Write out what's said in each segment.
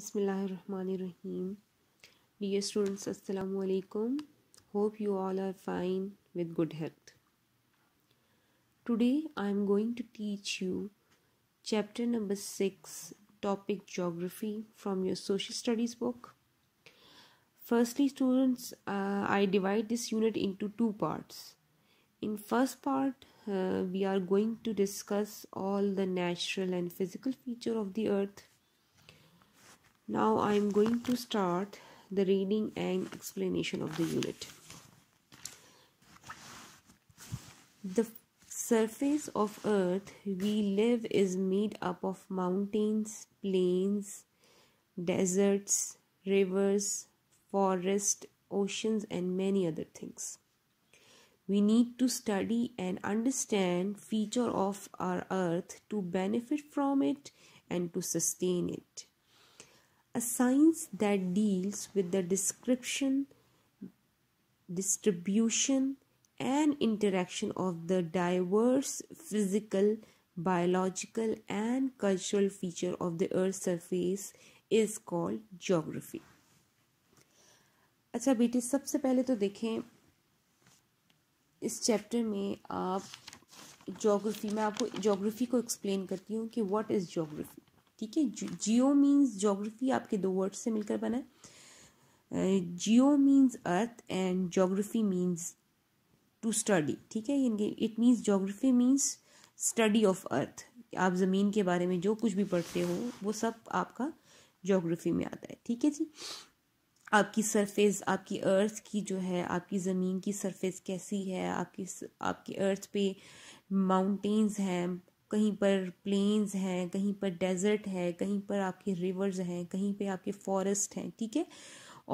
ar-Rahim. Dear students, Assalamu alaikum. Hope you all are fine with good health. Today I am going to teach you chapter number 6 topic geography from your social studies book. Firstly students, uh, I divide this unit into two parts. In first part, uh, we are going to discuss all the natural and physical feature of the earth now I am going to start the reading and explanation of the unit. The surface of earth we live is made up of mountains, plains, deserts, rivers, forests, oceans and many other things. We need to study and understand feature of our earth to benefit from it and to sustain it a science that deals with the description, distribution, and interaction of the diverse physical, biological, and cultural feature of the Earth's surface is called geography. अच्छा बेटे सबसे पहले तो देखें इस chapter में आप geography मैं आपको ज्योग्राफी को एक्सप्लेन करती हूँ कि व्हाट इज़ ठीक है जियो मीन्स जोग्राफी आपके दो वर्ड से मिलकर बना है geo means earth and geography means to study ठीक है it means geography means study of earth आप ज़मीन के बारे में जो कुछ भी पढ़ते हो वो सब आपका जोग्राफी में आता है ठीक है जी आपकी सरफेस आपकी अर्थ की जो है आपकी ज़मीन की सरफेस कैसी है आपकी आपकी अर्थ पे माउंटेन्स हैं कहीं पर प्लेन्स हैं कहीं पर डेजर्ट है कहीं पर आपके रिवर्स हैं कहीं पे आपके फॉरेस्ट हैं ठीक है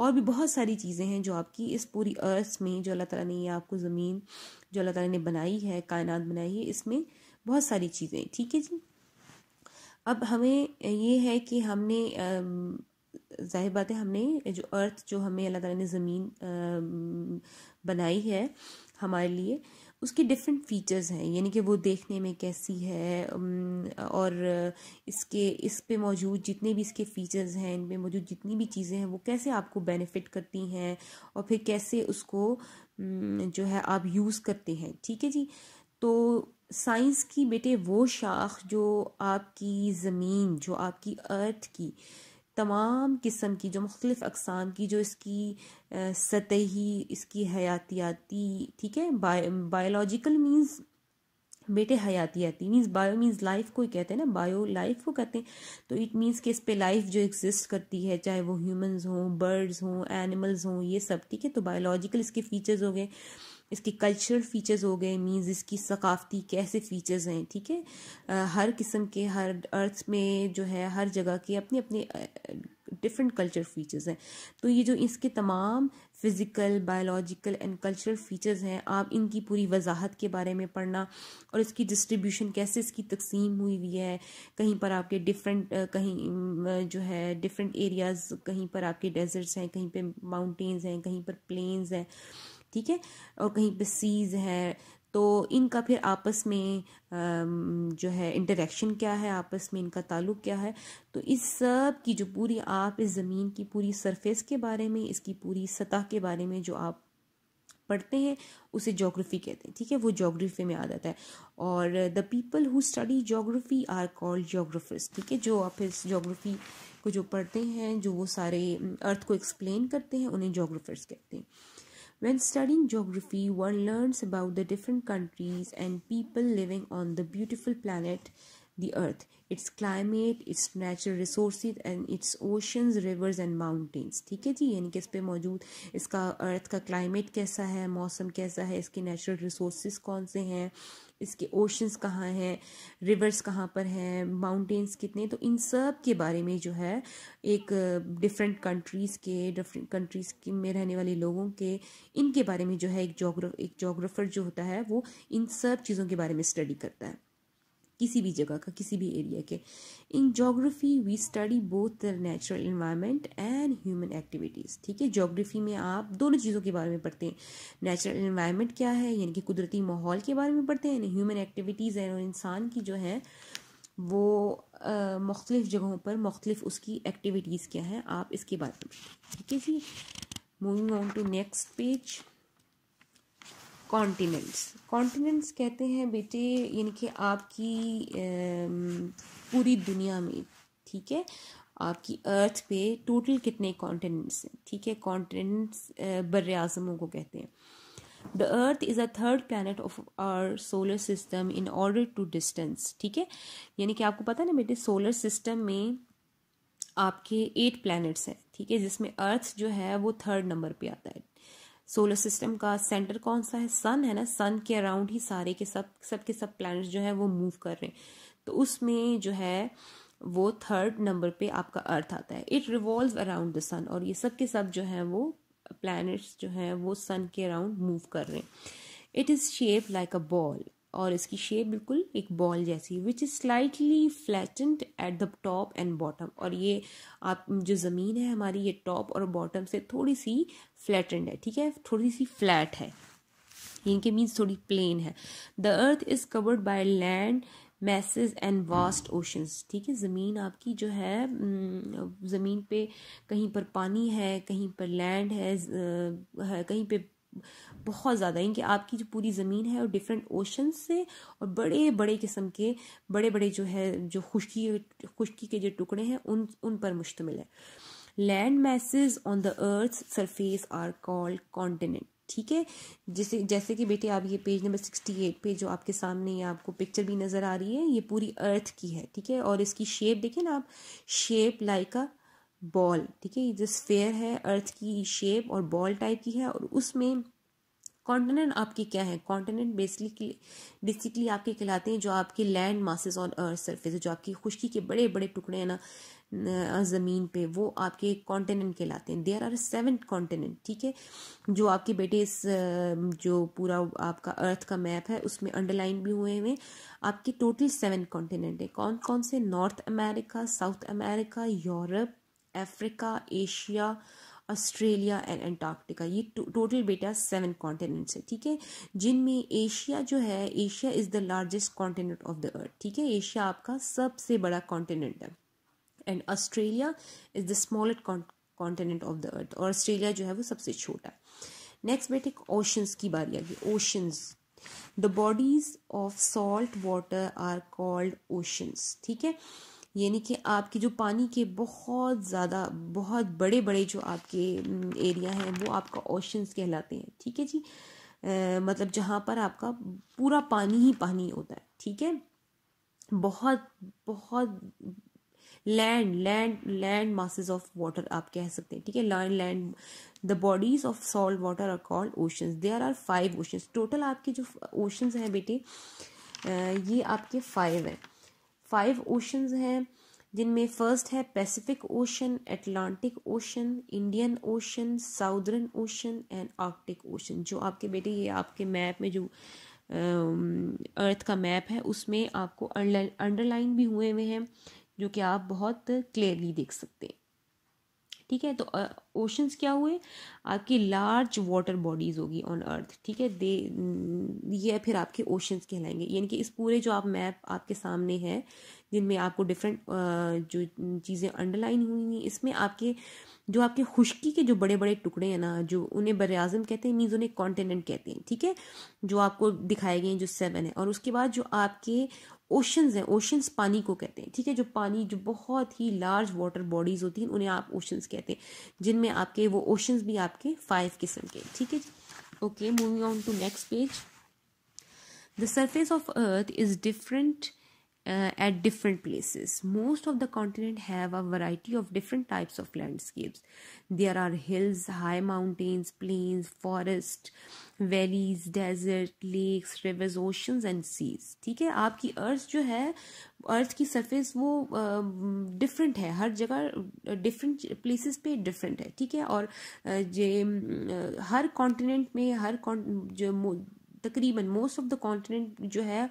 और भी बहुत सारी चीज़ें हैं जो आपकी इस पूरी अर्थ में जो अल्लाह ताला ने ये आपको ज़मीन जो अल्लाह ताला ने बनाई है कायनात बनाई है इसमें बहुत सारी चीज़ें ठीक है जी अब हमें ये है कि हमने जाहिर बात है हमने जो अर्थ जो हमें अल्लाह ताला ने ज़मीन बनाई है हमारे लिए उसके डिफरेंट फीचर्स हैं यानी कि वो देखने में कैसी है और इसके इस पे मौजूद जितने भी इसके फीचर्स हैं इन पे मौजूद जितनी भी चीज़ें हैं वो कैसे आपको बेनिफिट करती हैं और फिर कैसे उसको जो है आप यूज़ करते हैं ठीक है जी तो साइंस की बेटे वो शाख जो आपकी ज़मीन जो आपकी अर्थ की तमाम किस्म की जो मुख्तलिफ़ अकसाम की जो इसकी सतही इसकी हयातियाती ठीक है बायोलॉजिकल मीन्स बेटे हयाती आती मीन्स बायो मीन्स लाइफ को ही कहते हैं ना बायो लाइफ को कहते हैं तो इट मीन्स कि इस पे लाइफ जो एग्जिस्ट करती है चाहे वो ह्यूमंस हों बर्ड्स हों एनिमल्स हों ये सब ठीक है तो बायोलॉजिकल इसके फीचर्स हो गए इसके कल्चरल फीचर्स हो गए मीन्स इसकी सकाफ़ती कैसे फीचर्स हैं ठीक है हर किस्म के हर अर्थ में जो है हर जगह के अपने अपने डिफरेंट कल्चर फीचर्स हैं तो ये जो इसके तमाम physical biological and cultural features हैं आप इनकी पूरी वजाहत के बारे में पढ़ना और इसकी डिस्ट्रीब्यूशन कैसे इसकी तकसीम हुई हुई है कहीं पर आपके डिफरेंट कहीं जो है डिफरेंट एरियाज़ कहीं पर आपके डेजर्ट्स हैं कहीं पर माउंटेन्स हैं कहीं पर प्लेन्स हैं ठीक है और कहीं पर सीज़ हैं तो इनका फिर आपस में जो है इंटरेक्शन क्या है आपस में इनका ताल्लुक़ क्या है तो इस सब की जो पूरी आप इस ज़मीन की पूरी सरफेस के बारे में इसकी पूरी सतह के बारे में जो आप पढ़ते हैं उसे जोग्राफी कहते हैं ठीक है वो जोग्राफी में आ जाता है और the people who study geography are called geographers ठीक है जो आप इस जोग्राफी को जो पढ़ते हैं जो वो सारे अर्थ को एक्सप्लेन करते हैं उन्हें जोग्राफर्स कहते हैं When studying geography, one learns about the different countries and people living on the beautiful planet, the Earth, its climate, its natural resources and its oceans, rivers and mountains. ठीक है जी यानी कि इस पे मौजूद इसका अर्थ का क्लाइमेट कैसा है मौसम कैसा है इसके नेचुरल रिसोर्सेज कौन से हैं इसके ओशंस कहाँ हैं रिवर्स कहाँ पर हैं माउंटेन्स कितने तो इन सब के बारे में जो है एक डिफरेंट कंट्रीज़ के डिफरेंट कंट्रीज़ में रहने वाले लोगों के इनके बारे में जो है एक जोग्र एक जोग्राफ़र जो होता है वो इन सब चीज़ों के बारे में स्टडी करता है किसी भी जगह का किसी भी एरिया के in geography we study both the natural environment and human activities ठीक है जोग्राफी में आप दोनों चीज़ों के बारे में पढ़ते हैं नेचुरल इन्वायरमेंट क्या है यानी कि कुदरती माहौल के बारे में पढ़ते हैं यानी ह्यूमन एक्टिविटीज़ हैं और इंसान की जो है वो मुख्तलिफ़ जगहों पर मुख्तलिफ उसकी एक्टिविटीज़ क्या हैं आप इसके बारे में ठीक है जी moving on to next page continents continents कहते हैं बेटे यानी कि आपकी पूरी दुनिया में ठीक है आपकी अर्थ पे टोटल कितने कॉन्टिनेंट्स हैं ठीक है कॉन्टिनेंट्स बर आजमों को कहते हैं the earth is a third planet of our solar system in order to distance ठीक है यानी कि आपको पता है ना बेटे सोलर सिस्टम में आपके एट प्लानट्स हैं ठीक है जिसमें अर्थ जो है वो थर्ड नंबर पे आता है सोलर सिस्टम का सेंटर कौन सा है सन है ना सन के अराउंड ही सारे के सब सब के सब प्लैनेट जो है वो मूव कर रहे हैं तो उसमें जो है वो थर्ड नंबर पे आपका अर्थ आता है it revolve around the sun और ये सब के सब जो है वो प्लैनेट्स जो है वो सन के अराउंड मूव कर रहे हैं it is shape like a ball और इसकी शेप बिल्कुल एक बॉल जैसी which is slightly flattened at the top and bottom और ये आप जो ज़मीन है हमारी ये टॉप और बॉटम से थोड़ी सी फ्लैटेंड है ठीक है थोड़ी सी फ्लैट है इनके मीन्स थोड़ी प्लेन है the earth is covered by land masses and vast oceans ठीक है ज़मीन आपकी जो है हम्म, ज़मीन पे कहीं पर पानी है कहीं पर लैंड है कहीं पे बहुत ज़्यादा यानी कि आपकी जो पूरी ज़मीन है और डिफरेंट ओशन से और बड़े बड़े किस्म के बड़े बड़े जो है जो खुश्की खुश्की के जो टुकड़े हैं उन उन पर मुश्तमिल है land masses on the earth surface are called continent ठीक है जैसे जैसे कि बेटे आप ये पेज नंबर सिक्सटी एट पे जो आपके सामने ये आपको पिक्चर भी नज़र आ रही है ये पूरी अर्थ की है ठीक है और इसकी शेप देखें ना आप शेप लाइक अ बॉल ठीक है जो स्फेयर है अर्थ की शेप और बॉल टाइप की है और उसमें कॉन्टिनेंट आपके क्या है कॉन्टिनेंट बेसिकली बेसिकली आपके कहलाते हैं जो आपके land masses on earth surface जो आपकी खुशकी के बड़े बड़े टुकड़े हैं ना ज़मीन पे वो आपके कॉन्टिनेंट कहलाते हैं देयर आर सेवन कॉन्टिनेंट ठीक है जो आपके बेटे इस जो पूरा आपका अर्थ का मैप है उसमें अंडरलाइन भी हुए हुए आपके टोटल सेवन कॉन्टिनेंट है कौन कौन से North America South America Europe Africa Asia Australia and Antarctica ये टोटल बेटा सेवन कॉन्टिनेंट्स है ठीक है जिनमें एशिया जो है Asia is the largest continent of the earth ठीक है एशिया आपका सबसे बड़ा कॉन्टिनेंट है and Australia is the smallest continent of the earth और ऑस्ट्रेलिया जो है वो सबसे छोटा है नेक्स्ट बेटे ओशंस की बारी आ गई oceans the bodies of salt water are called oceans ठीक है यानी कि आपकी जो पानी के बहुत ज़्यादा बहुत बड़े बड़े जो आपके एरिया हैं वो आपका ओशंस कहलाते हैं ठीक है जी आ, मतलब जहाँ पर आपका पूरा पानी ही पानी होता है ठीक है बहुत बहुत land land land masses of water आप कह सकते हैं ठीक है land land the bodies of salt water are called oceans there are five oceans total आपके जो ओशंस हैं बेटे ये आपके फाइव हैं फाइव ओशंस हैं जिनमें फर्स्ट है Pacific Ocean Atlantic Ocean Indian Ocean Southern Ocean and Arctic Ocean जो आपके बेटे ये आपके मैप में जो अर्थ का मैप है उसमें आपको अंडरलाइन भी हुए हुए हैं जो कि आप बहुत क्लियरली देख सकते हैं ठीक है तो ओशंस uh, क्या हुए आपकी लार्ज वाटर बॉडीज़ होगी ऑन अर्थ ठीक है दे ये फिर आपके ओशंस कहलाएंगे यानी कि इस पूरे जो आप मैप आपके सामने है जिनमें आपको डिफरेंट जो चीज़ें अंडरलाइन हुई हैं इसमें आपके जो आपके खुश्की के जो बड़े बड़े टुकड़े हैं ना जो उन्हें बर कहते हैं मीन्स उन्हें कॉन्टिनेंट कहते हैं ठीक है जो आपको दिखाए गए हैं जो सेवन है और उसके बाद जो आपके ओशंस हैं ओशंस पानी को कहते हैं ठीक है जो पानी जो बहुत ही लार्ज वाटर बॉडीज़ होती हैं उन्हें आप ओशंस कहते हैं जिनमें आपके वो ओशंस भी आपके फाइव किस्म के ठीक है okay moving on to next page the surface of earth is different uh, at different places. Most of the continent have a variety of different types of landscapes. There are hills, high mountains, plains, forests, valleys, desert, lakes, rivers, oceans and seas. ठीक है आपकी अर्थ जो है अर्थ की surface वो different uh, है हर जगह different places पे डिफरेंट है ठीक है और uh, जे uh, हर कॉन्टिनेंट में हर जो तकरीबन मोस्ट ऑफ द कॉन्टिनेंट जो है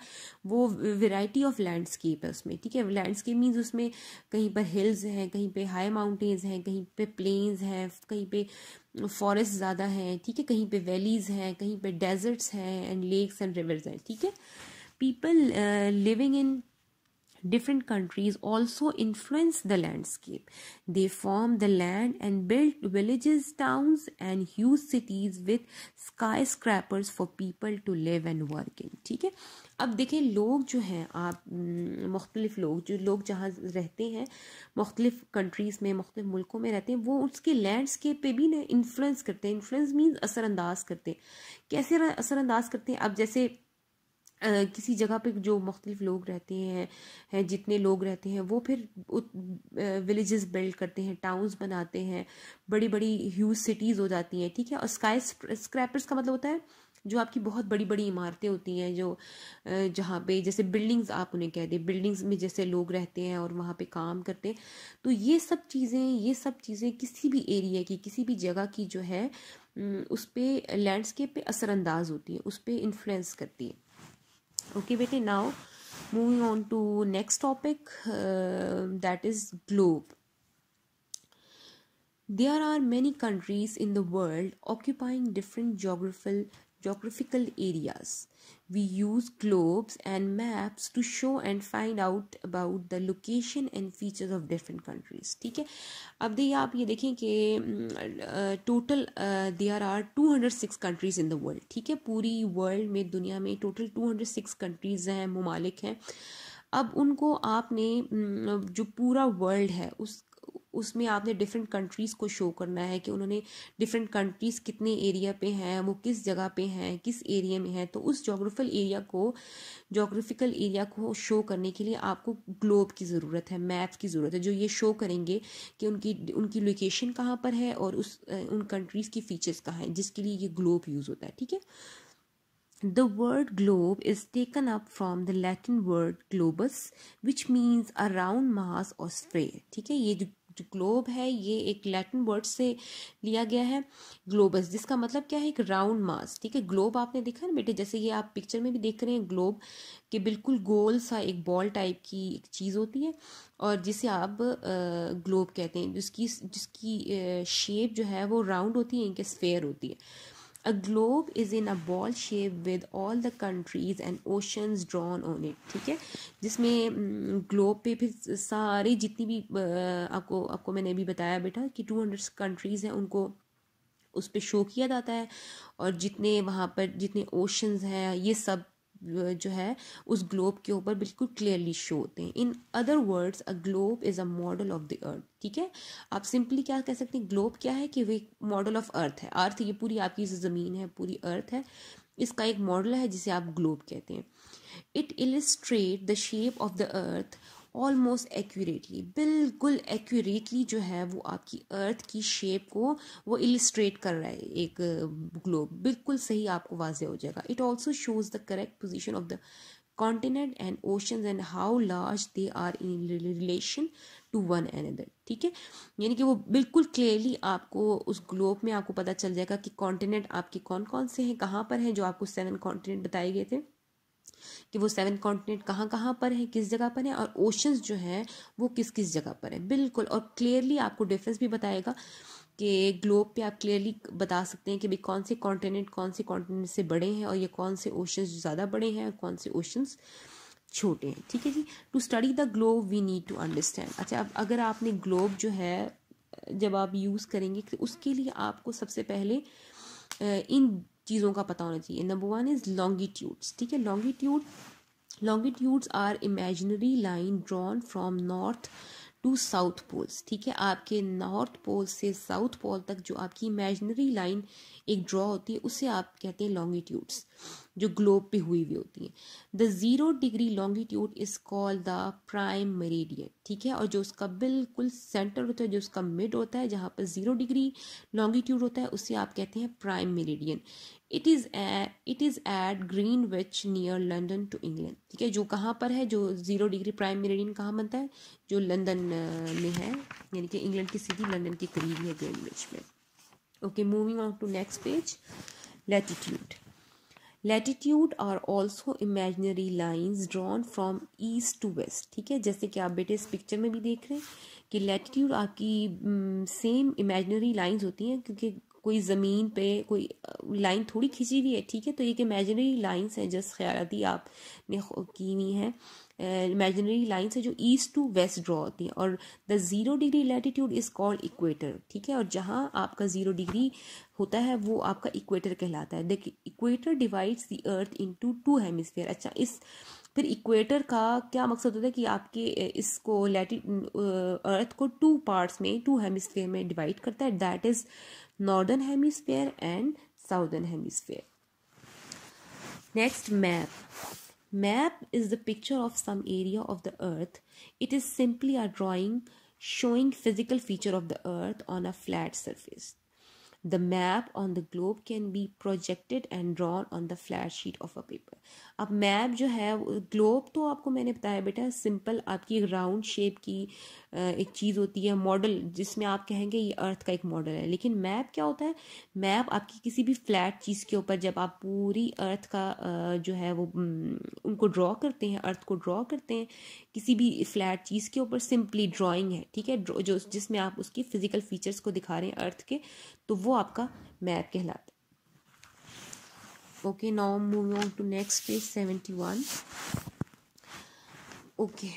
वो वेराइटी ऑफ लैंडस्केप है उसमें ठीक है लैंडस्केप मीन्स उसमें कहीं पर हिल्स हैं कहीं पे हाई माउंटेन्स हैं कहीं पे प्लेन्स हैं कहीं पे फॉरेस्ट ज़्यादा हैं ठीक है कहीं पे वैलीज़ हैं कहीं पे डेजर्ट्स हैं एंड लेक्स एंड रिवर्स हैं ठीक है people living in different countries also influence the landscape. They form the land and build villages, towns, and huge cities with skyscrapers for people to live and work in. ठीक है अब देखें लोग जो हैं आप मुख्तलिफ लोग जो लोग जहाँ रहते हैं मुख्तलिफ कंट्रीज़ में मुख्तलिफ मुल्कों में रहते हैं वो उसके लैंडस्केप पे भी ना इन्फ्लुएंस करते हैं इन्फ्लुएंस मीन्स असरानंदाज करते हैं कैसे असरानंदाज करते हैं अब जैसे किसी जगह पे जो मुख्तलिफ लोग रहते हैं हैं जितने लोग रहते हैं वो फिर विलेजेस बिल्ड करते हैं टाउन्स बनाते हैं बड़ी बड़ी ह्यूज सिटीज़ हो जाती हैं ठीक है और स्काई स्क्रैपर्स का मतलब होता है जो आपकी बहुत बड़ी बड़ी इमारतें होती हैं जो जहाँ पे जैसे बिल्डिंग्स आप उन्हें कह दें बिल्डिंग्स में जैसे लोग रहते हैं और वहाँ पे काम करते हैं तो ये सब चीज़ें ये सब चीज़ें किसी भी एरिया की किसी भी जगह की जो है उस पर लैंडस्केप पे असरानंदाज होती है उस पर इन्फ्लुएंस करती है okay bete now moving on to next topic uh, that is globe there are many countries in the world occupying different geographical geographical areas. We use globes and maps to show and find out about the location and features of different countries. ठीक है अब देखिए आप ये देखें कि total there are 206 countries in the world ठीक है पूरी वर्ल्ड में दुनिया में टोटल 206 कंट्रीज हैं ममालिक हैं अब उनको आपने जो पूरा वर्ल्ड है उस उसमें आपने डिफरेंट कंट्रीज़ को शो करना है कि उन्होंने डिफरेंट कंट्रीज़ कितने एरिया पे हैं वो किस जगह पे हैं किस एरिया में हैं तो उस जोग्राफिकल एरिया को जोग्राफिकल एरिया को शो करने के लिए आपको ग्लोब की ज़रूरत है मैप की ज़रूरत है जो ये शो करेंगे कि उनकी उनकी लोकेशन कहाँ पर है और उस उन कंट्रीज़ की फ़ीचर्स कहाँ हैं जिसके लिए ये ग्लोब यूज़ होता है ठीक है The word globe is taken up from the Latin word globus, which means a round mass or sphere. ठीक है ये जो जो ग्लोब है ये एक लैटिन वर्ड से लिया गया है ग्लोबस जिसका मतलब क्या है एक राउंड मास ठीक है ग्लोब आपने देखा ना बेटे जैसे ये आप पिक्चर में भी देख रहे हैं ग्लोब के बिल्कुल गोल सा एक बॉल टाइप की एक चीज़ होती है और जिसे आप ग्लोब कहते हैं जिसकी जिसकी शेप जो है वो राउंड होती है इनके स्फेयर होती है A globe is in a ball shape with all the countries and oceans drawn on it ठीक है जिसमें ग्लोब पे फिर सारे जितनी भी आपको आपको मैंने अभी बताया बेटा कि टू हंड्रेड कंट्रीज़ हैं उनको उस पर शो किया जाता है और जितने वहाँ पर जितने ओशंस हैं ये सब जो है उस ग्लोब के ऊपर बिल्कुल क्लियरली शो होते हैं in other words a globe is a model of the earth ठीक है आप सिंपली क्या कह सकते हैं ग्लोब क्या है कि वो एक मॉडल ऑफ अर्थ है अर्थ ये पूरी आपकी ज़मीन है पूरी अर्थ है इसका एक मॉडल है जिसे आप ग्लोब कहते हैं it illustrate the shape of the earth almost accurately बिल्कुल एक्यूरेटली जो है वो आपकी अर्थ की शेप को वो इलिस्ट्रेट कर रहा है एक ग्लोब बिल्कुल सही आपको वाजह हो जाएगा it also shows the correct position of the continent and ocean and how large they are in relation to one another ठीक है यानी कि वो बिल्कुल क्लियरली आपको उस ग्लोब में आपको पता चल जाएगा कि कॉन्टिनेंट आपके कौन कौन से हैं कहाँ पर हैं जो आपको सेवन कॉन्टिनेंट बताए गए थे कि वो सेवन कॉन्टिनेंट कहाँ कहाँ पर है किस जगह पर है और ओशंस जो हैं वो किस किस जगह पर है बिल्कुल और क्लियरली आपको डिफरेंस भी बताएगा कि ग्लोब पे आप क्लियरली बता सकते हैं कि भाई कौन से कॉन्टिनेंट कौन से कॉन्टिनेंट से बड़े हैं और ये कौन से ओशंस ज़्यादा बड़े हैं और कौन से ओशंस छोटे हैं ठीक है जी to study the globe we need to understand अच्छा अब अगर आपने ग्लोब जो है जब आप यूज़ करेंगे तो उसके लिए आपको सबसे पहले इन चीज़ों का पता होना चाहिए नंबर वन इज़ लॉन्गीट्यूड्स ठीक है longitude longitudes are imaginary line drawn from north to south poles ठीक है आपके नॉर्थ पोल से साउथ पोल तक जो आपकी इमेजनरी लाइन एक ड्रॉ होती है उसे आप कहते हैं लॉन्गीट्यूड्स जो ग्लोब पे हुई हुई होती हैं the zero degree longitude is called the prime meridian ठीक है और जो उसका बिल्कुल सेंटर होता है जो उसका मिड होता है जहाँ पर ज़ीरो डिग्री लॉन्गीट्यूड होता है उसे आप कहते हैं prime meridian it is it is at Greenwich near London to England ठीक है जो कहाँ पर है जो ज़ीरो डिग्री प्राइम मेरेडियन कहाँ बनता है जो लंदन uh, में है यानी कि इंग्लैंड की सिटी लंदन के करीब है ग्रीन विच में okay moving on to next page latitude latitude are also imaginary lines drawn from east to west ठीक है जैसे कि आप बेटे इस पिक्चर में भी देख रहे हैं कि लैटिट्यूड आपकी सेम इमेजनरी लाइन्स होती हैं क्योंकि कोई ज़मीन पे कोई लाइन थोड़ी खींची हुई है ठीक है तो एक इमेजनरी लाइन्स हैं जस्ट ख्यालती आपने की हुई हैं इमेजनरी लाइंस है जो ईस्ट टू वेस्ट ड्रॉ होती है और the zero degree latitude is called equator ठीक है और जहाँ आपका ज़ीरो डिग्री होता है वो आपका इक्वेटर कहलाता है the equator divides the earth into two hemisphere अच्छा इस फिर इक्वेटर का क्या मकसद होता है कि आपके इसको लैटिट अर्थ को टू पार्ट्स में टू हेमिसफेयर में डिवाइड करता है that is northern hemisphere and southern hemisphere next map map is the picture of some area of the earth it is simply a drawing showing physical feature of the earth on a flat surface The map on the globe can be projected and drawn on the flat sheet of a paper. अब map जो है globe तो आपको मैंने बताया बेटा simple आपकी round shape की एक चीज़ होती है मॉडल जिसमें आप कहेंगे ये अर्थ का एक मॉडल है लेकिन मैप क्या होता है मैप आपकी किसी भी फ्लैट चीज़ के ऊपर जब आप पूरी अर्थ का जो है वो उनको ड्रॉ करते हैं अर्थ को ड्रॉ करते हैं किसी भी फ्लैट चीज़ के ऊपर सिंपली ड्राइंग है ठीक है जो जिसमें आप उसकी फिजिकल फीचर्स को दिखा रहे हैं अर्थ के तो वो आपका मैप कहलाता है okay now move on to next page seventy one okay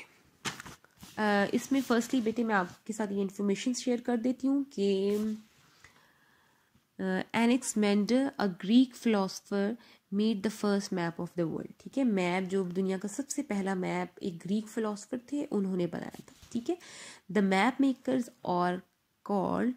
इसमें फर्स्टली बेटे मैं आपके साथ ये इन्फॉर्मेशन शेयर कर देती हूँ कि Anaximander a Greek philosopher made the first map of the world ठीक है मैप जो दुनिया का सबसे पहला मैप एक ग्रीक फिलोसफर थे उन्होंने बनाया था ठीक है the map makers are called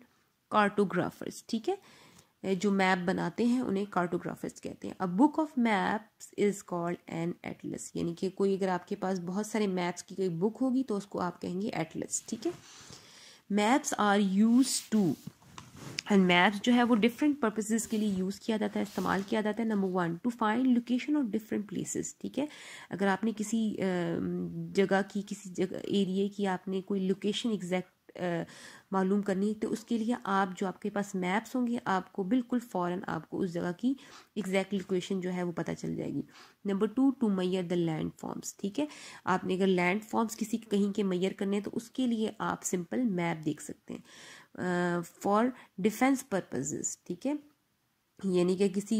cartographers ठीक है जो मैप बनाते हैं उन्हें कार्टोग्राफर्स कहते हैं a book of maps is called an atlas यानी कि कोई अगर आपके पास बहुत सारे मैप्स की कोई बुक होगी तो उसको आप कहेंगे एटलस ठीक है maps are use to and maps जो है वो डिफरेंट पर्पजेज़ के लिए यूज़ किया जाता है इस्तेमाल किया जाता है number one to find location of different places ठीक है अगर आपने किसी जगह की किसी जगह एरिए की आपने कोई लोकेशन एग्जैक्ट मालूम करनी है तो उसके लिए आप जो आपके पास मैप्स होंगे आपको बिल्कुल फ़ौर आपको उस जगह की एग्जैक्ट लोकेशन जो है वो पता चल जाएगी number two to mayor the landforms ठीक है आपने अगर लैंड फॉर्म्स किसी कहीं के मैयर करने हैं तो उसके लिए आप सिंपल मैप देख सकते हैं फॉर डिफेंस पर्पजेज़ ठीक है यानी कि किसी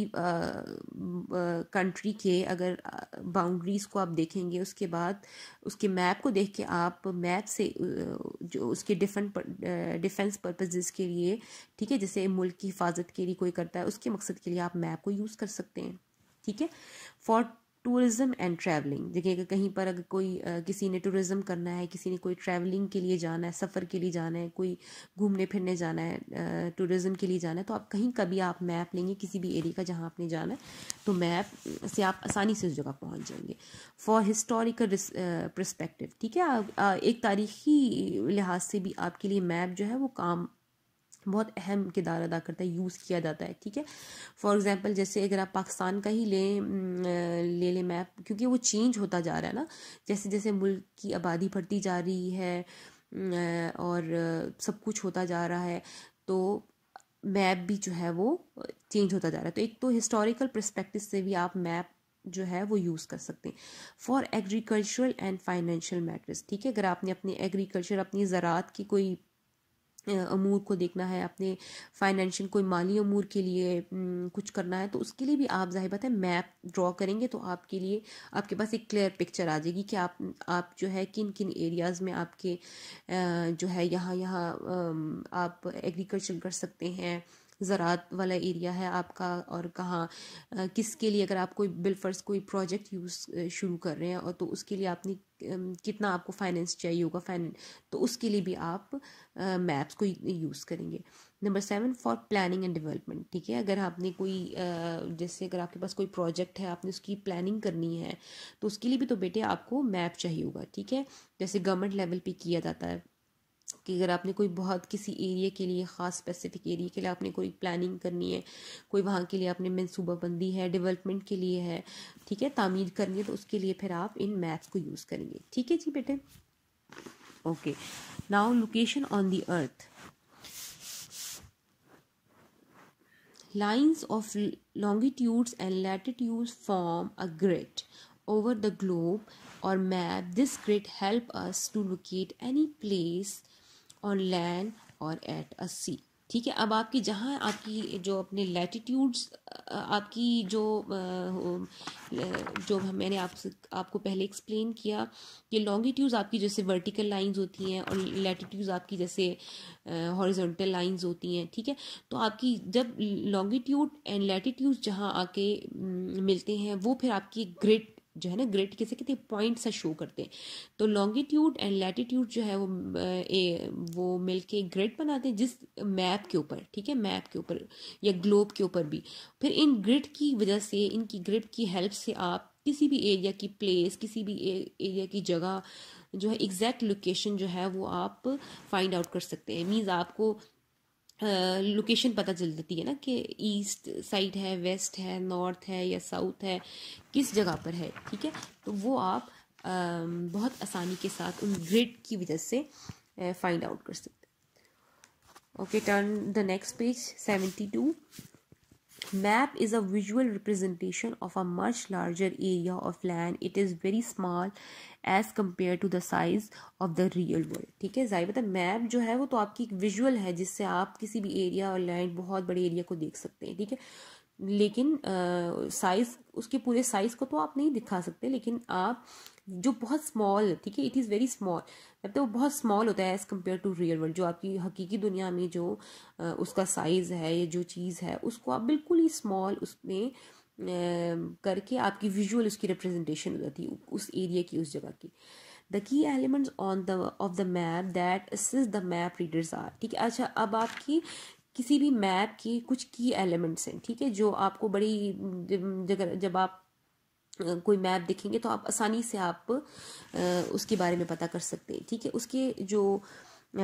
कंट्री के अगर बाउंड्रीज़ को आप देखेंगे उसके बाद उसके मैप को देख के आप मैप से जो उसके डिफेंट डिफेंस पर्पजेज़ के लिए ठीक है जैसे मुल्क की हिफाजत के लिए कोई करता है उसके मकसद के लिए आप मैप को यूज़ कर सकते हैं ठीक है फॉर टूरिज़म एंड ट्रैवलिंग देखिएगा कहीं पर अगर कोई आ, किसी ने टूरिज़म करना है किसी ने कोई ट्रैवलिंग के लिए जाना है सफ़र के लिए जाना है कोई घूमने फिरने जाना है टूरिज़म के लिए जाना है तो आप कहीं कभी आप मैप लेंगे किसी भी एरिया का जहाँ आपने जाना है तो मैप से आप आसानी से उस जगह पहुँच जाएंगे फॉर हिस्टोरिकल प्रस्पेक्टिव ठीक है आ, आ, एक तारीखी लिहाज से भी आपके लिए मैप जो है वो काम बहुत अहम किरदार अदा करता है यूज़ किया जाता है ठीक है फॉर एग्ज़ाम्पल जैसे अगर आप पाकिस्तान का ही लें ले लें मैप क्योंकि वो चेंज होता जा रहा है ना जैसे जैसे मुल्क की आबादी बढ़ती जा रही है और सब कुछ होता जा रहा है तो मैप भी जो है वो चेंज होता जा रहा है तो एक तो हिस्टोरिकल प्रस्पेक्टिव से भी आप मैप जो है वो यूज़ कर सकते हैं for agricultural and financial matters ठीक है अगर आपने अपनी एग्रीकल्चर अपनी ज़रात की कोई अमूर को देखना है अपने फाइनेंशियल कोई माली अमूर के लिए कुछ करना है तो उसके लिए भी आप जाहिर बात है मैप ड्रॉ करेंगे तो आपके लिए आपके पास एक क्लियर पिक्चर आ जाएगी कि आप आप जो है किन किन एरियाज़ में आपके जो है यहाँ यहाँ आप एग्रीकल्चर कर सकते हैं ज़रात वाला एरिया है आपका और कहाँ किसके लिए अगर आप कोई बिलफर्स कोई प्रोजेक्ट यूज़ शुरू कर रहे हैं और तो उसके लिए आपने कितना आपको फाइनेंस चाहिए होगा फाइन तो उसके लिए भी आप मैप्स को यूज़ करेंगे number seven for planning and development ठीक है अगर आपने कोई जैसे अगर आपके पास कोई प्रोजेक्ट है आपने उसकी प्लानिंग करनी है तो उसके लिए भी तो बेटे आपको मैप चाहिए होगा ठीक है जैसे गवर्नमेंट लेवल पे किया जाता है कि अगर आपने कोई बहुत किसी एरिया के लिए ख़ास स्पेसिफिक एरिया के लिए आपने कोई प्लानिंग करनी है कोई वहाँ के लिए आपने मनसूबाबंदी है डेवलपमेंट के लिए है ठीक है तामीर करनी है तो उसके लिए फिर आप इन मैप्स को यूज़ करेंगे ठीक है जी बेटे okay now location on the earth lines of longitudes and latitude form a grid over the globe और map this grid help us to locate any place on land or at a sea ठीक है अब आपकी जहाँ आपकी जो अपने latitudes आपकी जो जो मैंने आप आपको पहले एक्सप्लेन किया कि लॉन्गिट्यूड्स आपकी जैसे वर्टिकल लाइंस होती हैं और लैटिट्यूड्स आपकी जैसे हॉरिजॉन्टल लाइंस होती हैं ठीक है तो आपकी जब लॉन्गिट्यूड एंड लैटिट्यूड्स जहाँ आके मिलते हैं वो फिर आपकी ग्रिड जो है ना ग्रिड किसे कितने पॉइंट सा शो करते हैं तो लॉन्गिट्यूड एंड लैटिट्यूड जो है वो ए, वो मिलके के ग्रिड बनाते हैं जिस मैप के ऊपर ठीक है मैप के ऊपर या ग्लोब के ऊपर भी फिर इन ग्रिड की वजह से इनकी ग्रिड की हेल्प से आप किसी भी एरिया की प्लेस किसी भी एरिया की जगह जो है एग्जैक्ट लोकेशन जो है वो आप फाइंड आउट कर सकते हैं मीन्स आपको लोकेशन पता चल जाती है ना कि ईस्ट साइड है वेस्ट है नॉर्थ है या साउथ है किस जगह पर है ठीक है तो वो आप आ, बहुत आसानी के साथ उन ग्रिड की वजह से फाइंड आउट कर सकते okay turn the next page seventy two map is a visual representation of a much larger area of land it is very small as compared to the size of the real world ठीक है जाहिर है map जो है वो तो आपकी एक विजुअल है जिससे आप किसी भी एरिया और लैंड बहुत बड़े एरिया को देख सकते हैं ठीक है लेकिन साइज उसके पूरे साइज को तो आप नहीं दिखा सकते लेकिन आप जो बहुत स्मॉल ठीक है इट इज़ वेरी स्मॉल मतलब वो बहुत स्मॉल होता है as compare to real world जो आपकी हकीकी दुनिया में जो उसका साइज़ है या जो चीज़ है उसको आप बिल्कुल ही स्मॉल उसमें करके आपकी विजुअल उसकी रिप्रेजेंटेशन हो जाती है उस एरिया की उस जगह की the key elements on the of the map that assist the map readers are ठीक है अच्छा अब आपकी किसी भी मैप की कुछ की एलिमेंट्स हैं ठीक है जो आपको बड़ी जगह जब आप कोई मैप देखेंगे तो आप आसानी से आप उसके बारे में पता कर सकते हैं ठीक है उसके जो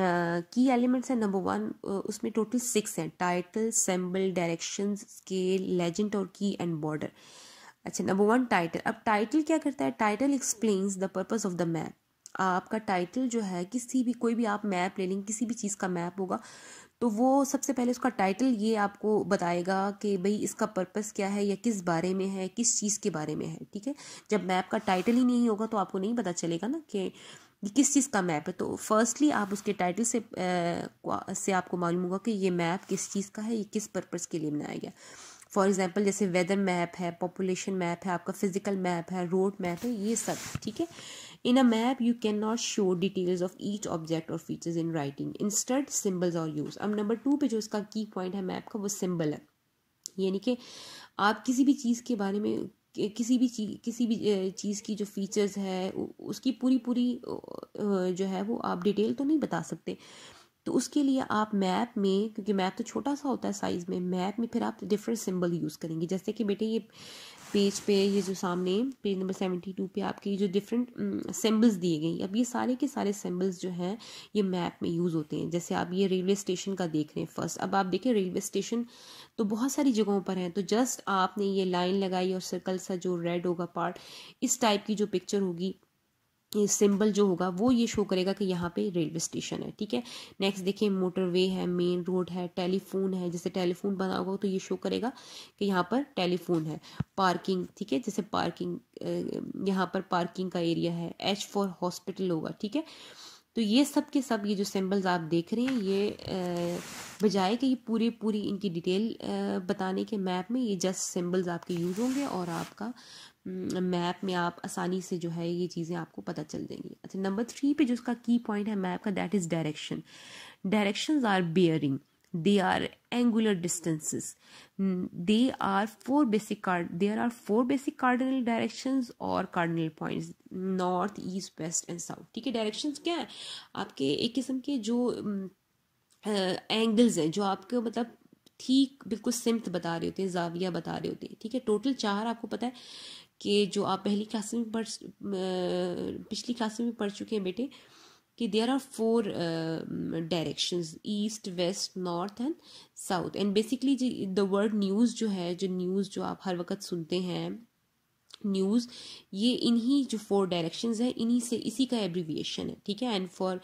की एलिमेंट्स हैं नंबर वन उसमें टोटल सिक्स हैं title symbol direction scale legend और की एंड बॉर्डर अच्छा नंबर वन टाइटल अब टाइटल क्या करता है title explains the purpose of the map आपका टाइटल जो है किसी भी कोई भी आप मैप ले लेंगे किसी भी चीज़ का मैप होगा तो वो सबसे पहले उसका टाइटल ये आपको बताएगा कि भाई इसका पर्पस क्या है या किस बारे में है किस चीज़ के बारे में है ठीक है जब मैप का टाइटल ही नहीं होगा तो आपको नहीं पता चलेगा ना कि किस चीज़ का मैप है तो फर्स्टली आप उसके टाइटल से आ, से आपको मालूम होगा कि ये मैप किस चीज़ का है ये किस पर्पज़ के लिए बनाया गया फॉर एग्ज़ाम्पल जैसे वेदर मैप है पॉपुलेशन मैप है आपका फिज़िकल मैप है रोड मैप है ये सब ठीक है In a map, you cannot show details of each object or features in writing. Instead, symbols are used. अब नंबर टू पे जो इसका की पॉइंट है मैप का वो symbol है यानी कि आप किसी भी चीज़ के बारे में किसी भी चीज़ किसी भी चीज़ की जो फीचर्स है उसकी पूरी पूरी जो है वो आप डिटेल तो नहीं बता सकते तो उसके लिए आप मैप में क्योंकि मैप तो छोटा सा होता है साइज़ में मैप में फिर आप डिफरेंट सिंबल यूज़ करेंगे जैसे कि बेटे ये पेज पे ये जो सामने पेज नंबर सेवेंटी टू पे आपके जो डिफरेंट सिंबल्स दिए गए अब ये सारे के सारे सिंबल्स जो हैं ये मैप में यूज़ होते हैं जैसे आप ये रेलवे स्टेशन का देख रहे हैं फर्स्ट अब आप देखें रेलवे स्टेशन तो बहुत सारी जगहों पर हैं तो जस्ट आपने ये लाइन लगाई और सर्कल सा जो रेड होगा पार्ट इस टाइप की जो पिक्चर होगी सिंबल जो होगा वो ये शो करेगा कि यहाँ पे रेलवे स्टेशन है ठीक है नेक्स्ट देखिए मोटरवे है मेन रोड है टेलीफोन है जैसे टेलीफोन बना होगा तो ये शो करेगा कि यहाँ पर टेलीफोन है पार्किंग ठीक है जैसे पार्किंग यहाँ पर पार्किंग का एरिया है एच फॉर हॉस्पिटल होगा ठीक है तो ये सब के सब ये जो सिम्बल्स आप देख रहे हैं ये बजाय कि ये पूरी पूरी इनकी डिटेल बताने के मैप में ये जस्ट सिम्बल्स आपके यूज़ होंगे और आपका हम्म, मैप में आप आसानी से जो है ये चीज़ें आपको पता चल जाएंगी अच्छा नंबर थ्री पे जो उसका की पॉइंट है मैप का that is direction direction are bearing they are angular distances they are four basic card there are four basic cardinal direction और cardinal point north east west and south ठीक है direction क्या है आपके एक किस्म के जो एंगल्स hmm, uh, हैं जो आपके मतलब ठीक बिल्कुल सिमत बता रहे होते हैं जाविया बता रहे होते हैं ठीक है टोटल चार आपको पता है कि जो आप पहली क्लास में पढ़ पिछली क्लास में पढ़ चुके हैं बेटे कि there are four directions east west north and south and basically the word news जो है जो न्यूज़ जो आप हर वक्त सुनते हैं न्यूज़ ये इन्हीं जो फोर डायरेक्शंस हैं इन्हीं से इसी का एब्रीविएशन है ठीक है एंड फॉर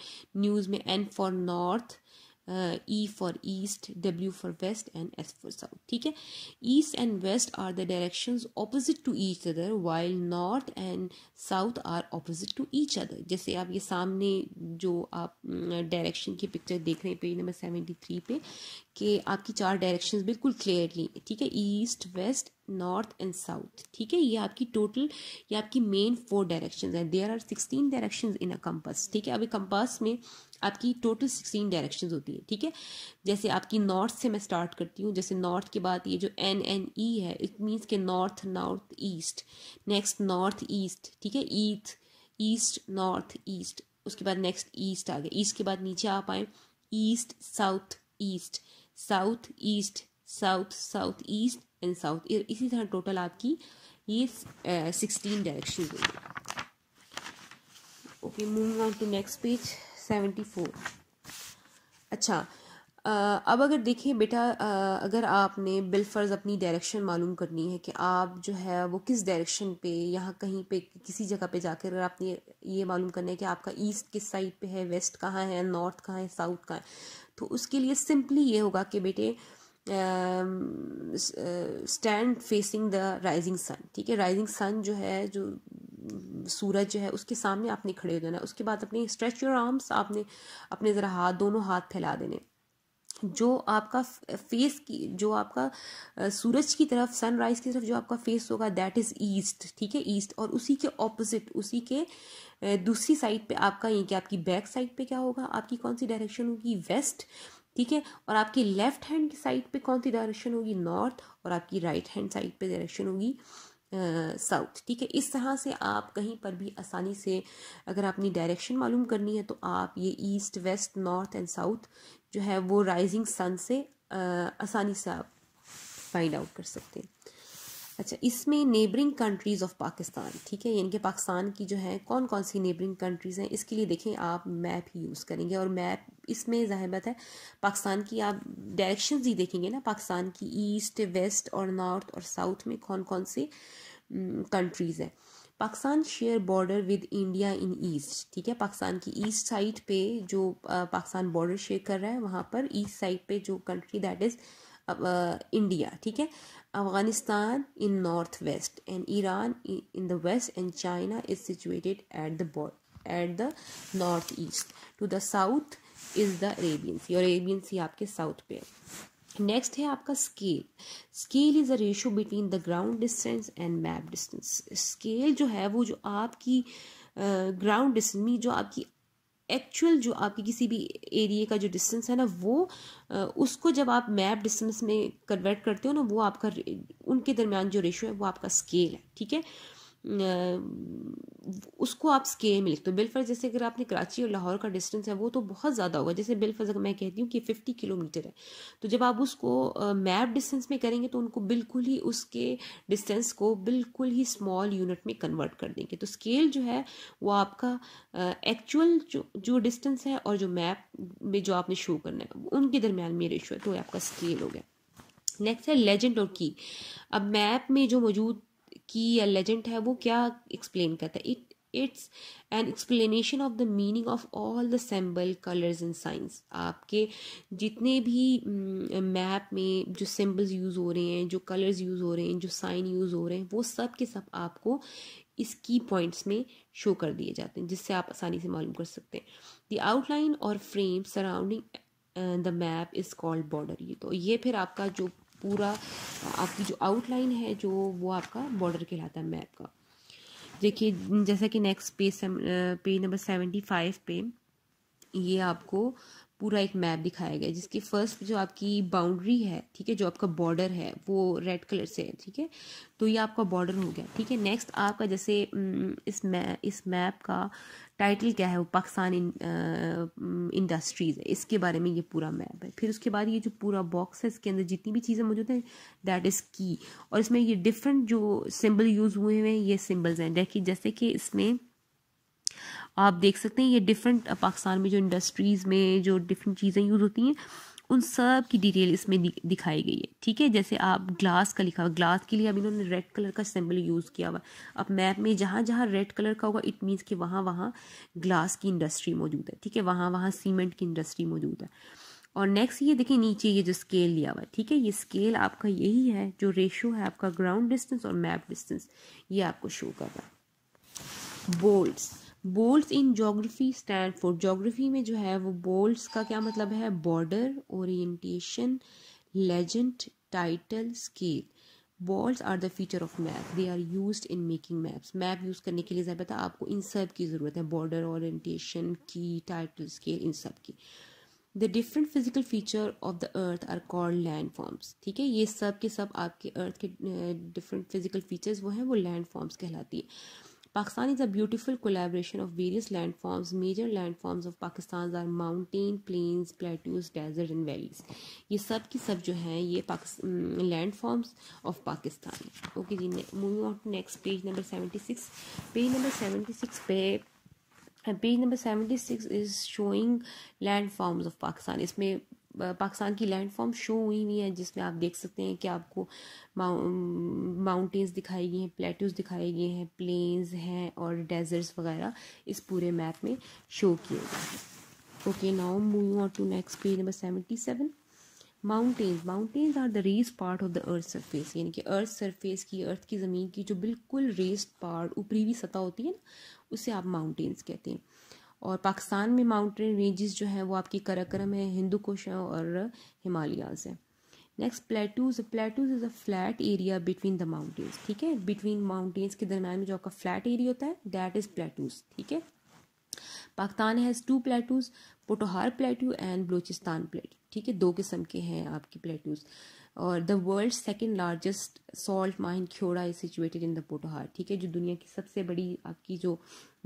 न्यूज़ में N for north E for east W for west and S for south ठीक है east and west are the directions opposite to each other while north and south are opposite to each other जैसे आप ये सामने जो आप direction की picture देख रहे हैं पेज नंबर सेवेंटी थ्री पे कि आपकी चार डायरेक्शंस बिल्कुल क्लियरली ठीक है east west north and south ठीक है ये आपकी टोटल ये आपकी मेन फोर डायरेक्शंस हैं there are sixteen directions in a compass ठीक है अभी कंपास में आपकी टोटल सिक्सटीन डायरेक्शंस होती हैं ठीक है जैसे आपकी नॉर्थ से मैं स्टार्ट करती हूँ जैसे नॉर्थ के बाद ये जो एन एन ई है इट मीन्स के north north east next north east ठीक है ईथ ईस्ट नॉर्थ ईस्ट उसके बाद नेक्स्ट ईस्ट आ गया ईस्ट के बाद नीचे आप आए east south east south east south south east and south इसी तरह टोटल आपकी ये सिक्सटीन डायरेक्शन हुई okay moving on to next page seventy four अच्छा अब अगर देखें बेटा अगर आपने बिलफर्ज अपनी डायरेक्शन मालूम करनी है कि आप जो है वो किस डायरेक्शन पे यहाँ कहीं पे किसी जगह पे जाकर अगर आपने ये मालूम करना है कि आपका ईस्ट किस साइड पे है वेस्ट कहाँ है नॉर्थ कहाँ है साउथ कहाँ है तो उसके लिए सिंपली ये होगा कि बेटे stand facing the rising sun ठीक है राइजिंग सन जो है जो सूरज जो है उसके सामने आपने खड़े हो जाना है उसके बाद अपनी स्ट्रेच योर आर्म्स आपने अपने ज़रा हाथ दोनों हाथ फैला देने जो आपका फेस की जो आपका सूरज की तरफ सनराइज की तरफ जो आपका फेस होगा दैट इज़ ईस्ट ठीक है ईस्ट और उसी के ऑपोजिट उसी के दूसरी साइड पे आपका ये कि आपकी बैक साइड पे क्या होगा आपकी कौन सी डायरेक्शन होगी वेस्ट ठीक है और आपकी लेफ्ट हैंड की साइड पे कौन सी डायरेक्शन होगी नॉर्थ और आपकी राइट हैंड साइड पे डायरेक्शन होगी साउथ ठीक है इस तरह से आप कहीं पर भी आसानी से अगर आपने डायरेक्शन मालूम करनी है तो आप ये east west north and south जो है वो राइजिंग सन से आसानी से आप फाइंड आउट कर सकते हैं अच्छा इसमें नेबरिंग कंट्रीज़ ऑफ पाकिस्तान ठीक है यानी कि पाकिस्तान की जो है कौन कौन सी नेबरिंग कंट्रीज़ हैं इसके लिए देखें आप मैप ही यूज़ करेंगे और मैप इसमें ज़ाहिर बात है पाकिस्तान की आप डायरेक्शन ही देखेंगे ना पाकिस्तान की ईस्ट वेस्ट और नॉर्थ और साउथ में कौन कौन से कंट्रीज़ हैं Pakistan share border with India in east ठीक है पाकिस्तान की ईस्ट साइड पे जो पाकिस्तान बॉर्डर शेयर कर रहा है वहाँ पर ईस्ट साइड पे जो कंट्री दैट इज़ इंडिया ठीक है Afghanistan in north west and Iran in the west and China is situated at the border at the north east to the south is the Arabian sea और Arabian sea आपके south पे next है आपका scale scale is a ratio between the ground distance and map distance scale जो है वो जो आपकी ग्राउंड uh, डिस्टेंस जो आपकी एक्चुअल जो आपके किसी भी एरिए का जो डिस्टेंस है ना वो उसको जब आप मैप डिस्टेंस में कन्वर्ट करते हो ना वो आपका उनके दरमियान जो रेशो है वो आपका स्केल है ठीक है उसको आप स्केल में लिखते हो बिलफर्ज जैसे अगर आपने कराची और लाहौर का डिस्टेंस है वो तो बहुत ज़्यादा होगा जैसे बिलफर्ज अगर मैं कहती हूँ कि फिफ्टी किलोमीटर है तो जब आप उसको मैप डिस्टेंस में करेंगे तो उनको बिल्कुल ही उसके डिस्टेंस को बिल्कुल ही स्मॉल यूनिट में कन्वर्ट कर देंगे तो स्केल जो है वो आपका एक्चुअल जो जो डिस्टेंस है और जो मैप में जो आपने शो करना है उनके दरमियान में रेशो है तो आपका स्केल हो गया नेक्स्ट है लेजेंड और की अब मैप में जो मौजूद की या लेजेंड है वो क्या एक्सप्लेन करता है it it's an explanation of the meaning of all the symbol colours in signs आपके जितने भी मैप mm, में जो सिंबल्स यूज़ हो रहे हैं जो कलर्स यूज़ हो रहे हैं जो साइन यूज़ हो रहे हैं वो सब के सब आपको इस की पॉइंट्स में शो कर दिए जाते हैं जिससे आप आसानी से मालूम कर सकते हैं the outline or frame surrounding the map is called border ये तो ये फिर आपका जो पूरा आपकी जो आउटलाइन है जो वो आपका बॉर्डर कहलाता है मैप का देखिए जैसा कि next page page number seventy five पे ये आपको पूरा एक मैप दिखाया गया जिसकी फर्स्ट जो आपकी बाउंड्री है ठीक है जो आपका बॉर्डर है वो रेड कलर से है ठीक है तो ये आपका बॉर्डर हो गया ठीक है नेक्स्ट आपका जैसे इस मै इस मैप का टाइटल क्या है वो पाकिस्तान इंडस्ट्रीज़ है इसके बारे में ये पूरा मैप है फिर उसके बाद ये जो पूरा बॉक्स है इसके अंदर जितनी भी चीज़ें मौजूद हैं दैट इज़ की और इसमें ये डिफरेंट जो सिम्बल यूज़ हुए हुए हैं ये सिम्बल्स हैं जैसे कि इसमें आप देख सकते हैं ये डिफरेंट पाकिस्तान में जो इंडस्ट्रीज़ में जो डिफरेंट चीज़ें यूज़ होती हैं उन सब की डिटेल इसमें दिखाई गई है ठीक है जैसे आप ग्लास का लिखा हुआ ग्लास के लिए अब इन्होंने रेड कलर का सिंबल यूज़ किया हुआ अब मैप में जहाँ जहाँ रेड कलर का होगा इट मीन्स कि वहाँ वहाँ ग्लास की इंडस्ट्री मौजूद है ठीक है वहाँ वहाँ सीमेंट की इंडस्ट्री मौजूद है और नेक्स्ट ये देखिए नीचे ये जो स्केल लिया हुआ है ठीक है ये स्केल आपका यही है जो रेशो है आपका ग्राउंड डिस्टेंस और मैप डिस्टेंस ये आपको शो कर रहा है bolt BOLTS in geography stand for geography में जो है वो बोल्स का क्या मतलब है border orientation legend title scale BOLTS are the feature of map they are use in making maps map use करने के लिए ज़्यादा आपको इन सब की ज़रूरत है बॉर्डर ओरिएंटेशन की टाइटल स्केल इन सब की the different physical feature of the earth are called landforms ठीक है ये सब के सब आपके अर्थ के डिफरेंट फिजिकल फीचर्स वो हैं वो लैंड फॉर्म्स कहलाती है Pakistan is a beautiful collaboration of various landforms. Major landforms of Pakistan are mountain, plains, plateaus, deserts and valleys. ये सब की सब जो हैं ये landforms of Pakistan. Okay जी moving on to next page number seventy six. Page number seventy six Page number seventy six is showing landforms of Pakistan. Of इसमें पाकिस्तान की लैंडफॉर्म शो हुई हुई हैं जिसमें आप देख सकते हैं कि आपको माउंटेंस दिखाई गई हैं प्लेट्यूज दिखाई गए हैं प्लेन्स हैं और डेजर्ट्स वगैरह इस पूरे मैप में शो किए गए हैं okay now moving on to next page number seventy seven mountains mountains are the raised part of the earth surface यानी कि अर्थ सरफेस की अर्थ की ज़मीन की जो बिल्कुल रेस्ड पार्ट ऊपरीवी सतह होती है ना उसे आप माउंटेन्स कहते हैं और पाकिस्तान में माउंटेन रेंजेस जो हैं वो आपकी कराक्रम है हिंदू कुश है और हिमालयाज है next plateaus plateaus is a flat area between the mountains ठीक है बिटवीन माउंटेन्स के दरम्यान में जो आपका फ्लैट एरिया होता है दैट इज़ प्लेटूज ठीक है Pakistan has two plateaus Potohar plateau and Balochistan plateau ठीक है दो किस्म के हैं आपके प्लेट्यूज और the world second largest salt mine Khewra is situated in the Potohar ठीक है जो दुनिया की सबसे बड़ी आपकी जो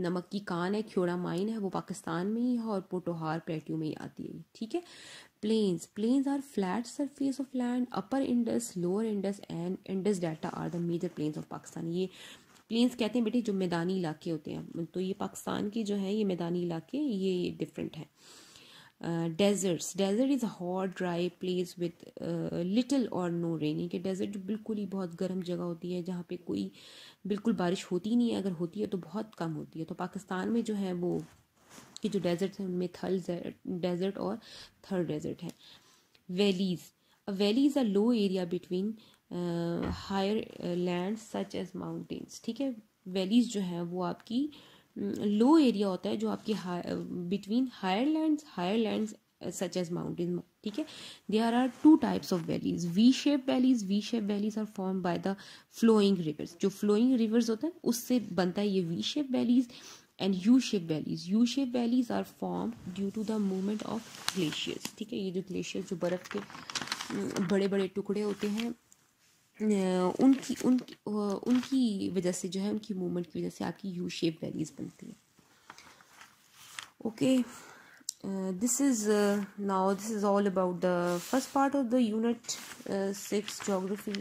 नमक की कान है ख्योड़ा माइन है वो पाकिस्तान में ही है और पोटोहार प्लेट्यू में ही आती है ठीक है plains plains are flat surface of land upper Indus lower Indus and Indus delta are the major plains of Pakistan ये प्लेन्स कहते हैं बेटे जो मैदानी इलाके होते हैं तो ये पाकिस्तान के जो हैं ये मैदानी इलाके ये डिफरेंट हैं deserts desert is hot dry place with little or no rain यानी कि डेजर्ट जो बिल्कुल ही बहुत गर्म जगह होती है जहाँ पे कोई बिल्कुल बारिश होती नहीं है अगर होती है तो बहुत कम होती है तो पाकिस्तान में जो है वो कि जो डेजर्ट हैं उनमें थल डेजर्ट और थर्ड डेजर्ट है valleys valleys a low area between higher land such as mountains ठीक है वैलीज़ जो है वो आपकी uh, लो एरिया होता है जो आपके high between higher land higher land such as mountain ठीक है there are two types of valleys V shape valleys V shape valleys are form by the flowing rivers जो फ्लोइंग रिवर्स होता है उससे बनता है ये V shape valleys and U shape valleys U shape valleys are form due to the movement of glaciers ठीक है ये जो ग्लेशियर जो बर्फ़ के बड़े बड़े टुकड़े होते हैं उनकी उनकी उनकी वजह से जो है उनकी मूवमेंट की वजह से आपकी यू शेप वैलीज बनती है okay this is now this is all about the first part of the unit six geography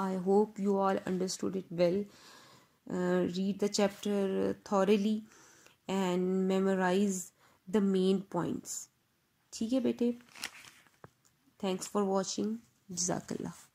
I hope you all understood it well read the chapter thoroughly and memorise the main points ठीक है बेटे thanks for watching जजाकल्ला